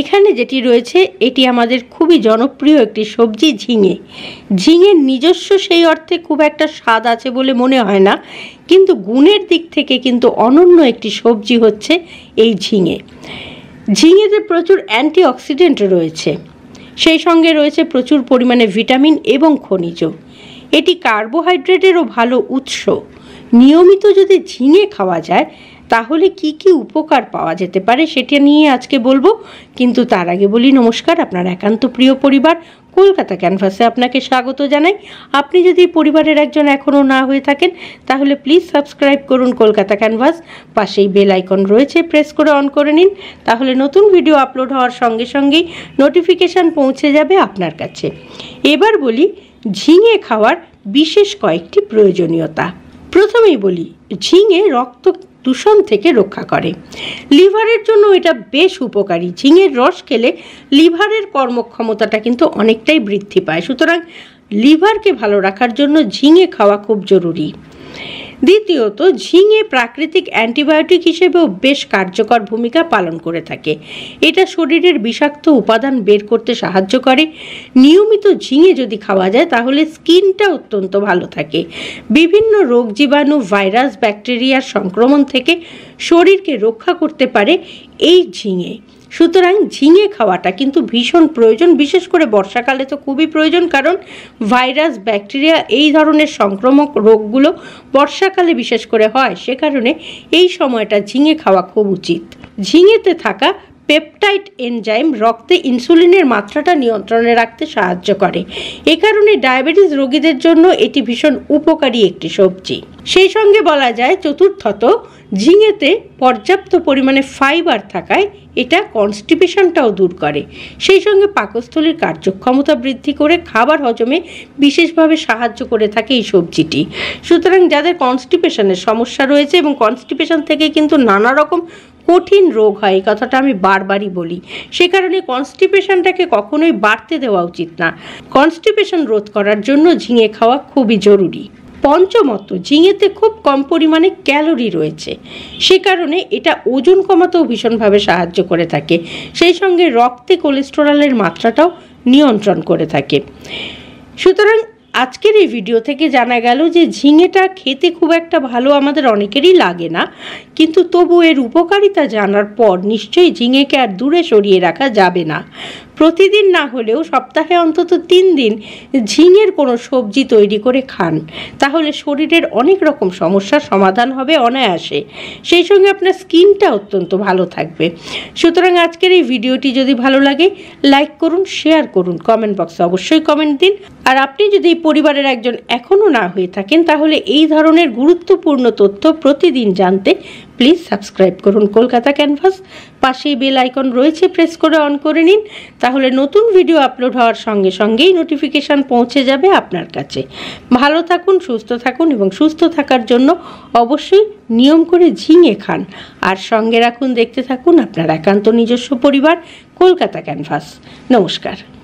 এখানে যেটি রয়েছে এটি আমাদের খুবই জনপ্রিয় একটি সবজি ঝিঙে ঝিঙের নিজস্ব সেই অর্থে খুব একটা স্বাদ আছে বলে মনে হয় না কিন্তু গুণের দিক থেকে কিন্তু অনন্য একটি সবজি হচ্ছে এই ঝিঙে ঝিঙেতে প্রচুর অ্যান্টিঅক্সিডেন্ট রয়েছে সেই সঙ্গে রয়েছে প্রচুর পরিমাণে ভিটামিন এবং খনিজ এটি কার্বোহাইড্রেটেরও ভালো উৎস নিয়মিত যদি ঝিঙে খাওয়া যায় তাহলে কি কি উপকার পাওয়া যেতে পারে সেটা নিয়ে আজকে বলবো কিন্তু তার আগে বলি নমস্কার আপনার একান্ত প্রিয় পরিবার কলকাতা ক্যানভাসে আপনাকে স্বাগত জানাই আপনি যদি পরিবারের একজন এখনও না হয়ে থাকেন তাহলে প্লিজ সাবস্ক্রাইব করুন কলকাতা ক্যানভাস পাশেই বেল আইকন রয়েছে প্রেস করে অন করে নিন তাহলে নতুন ভিডিও আপলোড হওয়ার সঙ্গে সঙ্গেই নোটিফিকেশান পৌঁছে যাবে আপনার কাছে এবার বলি ঝিঙে খাওয়ার বিশেষ কয়েকটি প্রয়োজনীয়তা প্রথমেই বলি ঝিঙে রক্ত দূষণ থেকে রক্ষা করে লিভারের জন্য এটা বেশ উপকারী ঝিঙের রস খেলে লিভারের কর্মক্ষমতাটা কিন্তু অনেকটাই বৃদ্ধি পায় সুতরাং লিভারকে ভালো রাখার জন্য ঝিঙে খাওয়া খুব জরুরি দ্বিতীয়ত ঝিঙে প্রাকৃতিক অ্যান্টিবায়োটিক হিসেবেও বেশ কার্যকর ভূমিকা পালন করে থাকে এটা শরীরের বিষাক্ত উপাদান বের করতে সাহায্য করে নিয়মিত ঝিঙে যদি খাওয়া যায় তাহলে স্কিনটা অত্যন্ত ভালো থাকে বিভিন্ন রোগ জীবাণু ভাইরাস ব্যাকটেরিয়ার সংক্রমণ থেকে শরীরকে রক্ষা করতে পারে এই ঝিঙে সুতরাং ঝিঙে খাওয়াটা কিন্তু ভীষণ প্রয়োজন বিশেষ করে বর্ষাকালে তো খুবই প্রয়োজন কারণ ভাইরাস ব্যাকটেরিয়া এই ধরনের সংক্রমক রোগগুলো বর্ষাকালে বিশেষ করে হয় সে কারণে এই সময়টা ঝিঙে খাওয়া খুব উচিত ঝিঙেতে থাকা পেপটাইড এনজাইম রক্তে ইনসুলিনের মাত্রাটা নিয়ন্ত্রণে রাখতে সাহায্য করে এ কারণে ডায়াবেটিস রোগীদের জন্য এটি ভীষণ উপকারী একটি সবজি সেই সঙ্গে বলা যায় চতুর্থত ঝিঙেতে পর্যাপ্ত পরিমাণে ফাইবার থাকায় এটা কনস্টিপেশনটাও দূর করে সেই সঙ্গে পাকস্থলীর কার্যক্ষমতা বৃদ্ধি করে খাবার হজমে বিশেষভাবে সাহায্য করে থাকে এই সবজিটি সুতরাং যাদের কনস্টিপেশনের সমস্যা রয়েছে এবং কনস্টিপেশন থেকে কিন্তু নানা রকম কঠিন রোগ হয় এই কথাটা আমি বারবারই বলি সে কারণে কনস্টিপেশনটাকে কখনোই বাড়তে দেওয়া উচিত না কনস্টিপেশন রোধ করার জন্য ঝিঙে খাওয়া খুবই জরুরি পঞ্চমত ঝিঙেতে খুব কম পরিমাণে ক্যালোরি রয়েছে সে কারণে এটা ওজন কমাতেও ভীষণভাবে সাহায্য করে থাকে সেই সঙ্গে রক্তে কোলেস্টেরলের মাত্রাটাও নিয়ন্ত্রণ করে থাকে সুতরাং আজকের এই ভিডিও থেকে জানা গেল যে ঝিঙেটা খেতে খুব একটা ভালো আমাদের অনেকেরই লাগে না কিন্তু তবু এর উপকারিতা জানার পর নিশ্চয়ই ঝিঙেকে আর দূরে সরিয়ে রাখা যাবে না প্রতিদিন না হলেও সপ্তাহে অন্তত তিন দিন ঝিঙের কোনো সবজি তৈরি করে খান তাহলে শরীরের অনেক রকম সমস্যার সমাধান হবে অনায়াসে সেই সঙ্গে আপনার স্কিনটা অত্যন্ত ভালো থাকবে সুতরাং আজকের এই ভিডিওটি যদি ভালো লাগে লাইক করুন শেয়ার করুন কমেন্ট বক্সে অবশ্যই কমেন্ট দিন আর আপনি যদি পরিবারের একজন এখনও না হয়ে থাকেন তাহলে এই ধরনের গুরুত্বপূর্ণ তথ্য প্রতিদিন জানতে প্লিজ সাবস্ক্রাইব করুন কলকাতা ক্যানভাস পাশেই বেল আইকন রয়েছে প্রেস করে অন করে নিন তাহলে নতুন ভিডিও আপলোড হওয়ার সঙ্গে সঙ্গেই নোটিফিকেশান পৌঁছে যাবে আপনার কাছে ভালো থাকুন সুস্থ থাকুন এবং সুস্থ থাকার জন্য অবশ্যই নিয়ম করে ঝিঙে খান আর সঙ্গে রাখুন দেখতে থাকুন আপনার একান্ত নিজস্ব পরিবার কলকাতা ক্যানভাস নমস্কার